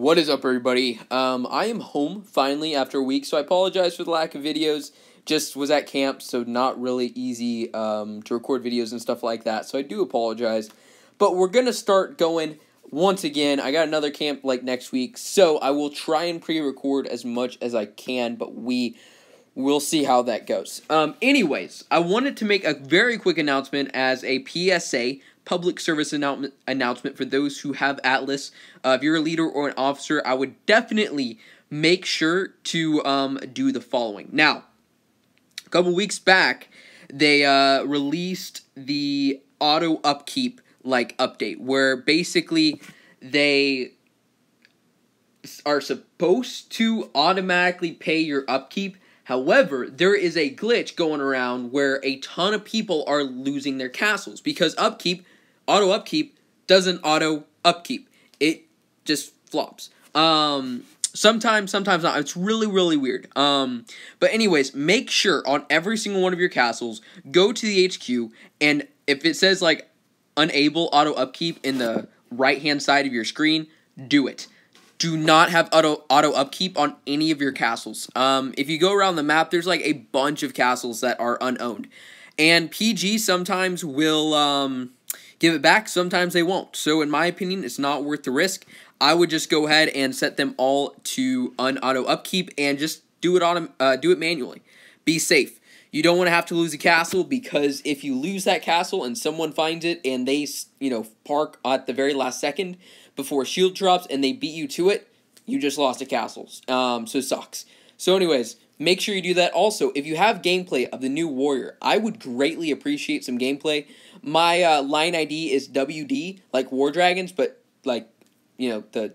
What is up, everybody? Um, I am home finally after a week, so I apologize for the lack of videos. Just was at camp, so not really easy um, to record videos and stuff like that, so I do apologize. But we're going to start going once again. I got another camp like next week, so I will try and pre record as much as I can, but we will see how that goes. Um, anyways, I wanted to make a very quick announcement as a PSA public service announcement announcement for those who have Atlas. Uh, if you're a leader or an officer, I would definitely make sure to um, do the following. Now, a couple weeks back, they uh, released the auto upkeep like update where basically they are supposed to automatically pay your upkeep However, there is a glitch going around where a ton of people are losing their castles because upkeep, auto upkeep, doesn't auto upkeep. It just flops. Um, sometimes, sometimes not. It's really, really weird. Um, but anyways, make sure on every single one of your castles, go to the HQ, and if it says like unable auto upkeep in the right hand side of your screen, do it do not have auto auto upkeep on any of your castles. Um, if you go around the map, there's like a bunch of castles that are unowned, and PG sometimes will um, give it back. Sometimes they won't. So in my opinion, it's not worth the risk. I would just go ahead and set them all to unauto upkeep and just do it on uh, do it manually. Be safe. You don't want to have to lose a castle because if you lose that castle and someone finds it and they, you know, park at the very last second, before shield drops and they beat you to it, you just lost to castles. Um, so sucks. So, anyways, make sure you do that. Also, if you have gameplay of the new warrior, I would greatly appreciate some gameplay. My uh, line ID is WD, like War Dragons, but like, you know, the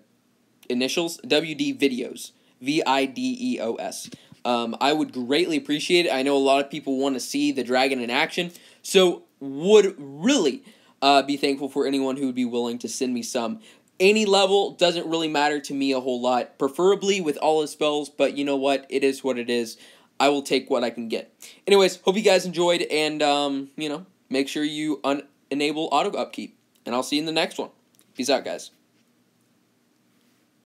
initials WD videos. V I D E O S. Um, I would greatly appreciate it. I know a lot of people want to see the dragon in action, so would really uh, be thankful for anyone who would be willing to send me some any level doesn't really matter to me a whole lot, preferably with all his spells, but you know what? It is what it is. I will take what I can get. Anyways, hope you guys enjoyed, and, um, you know, make sure you un- enable auto upkeep. And I'll see you in the next one. Peace out, guys.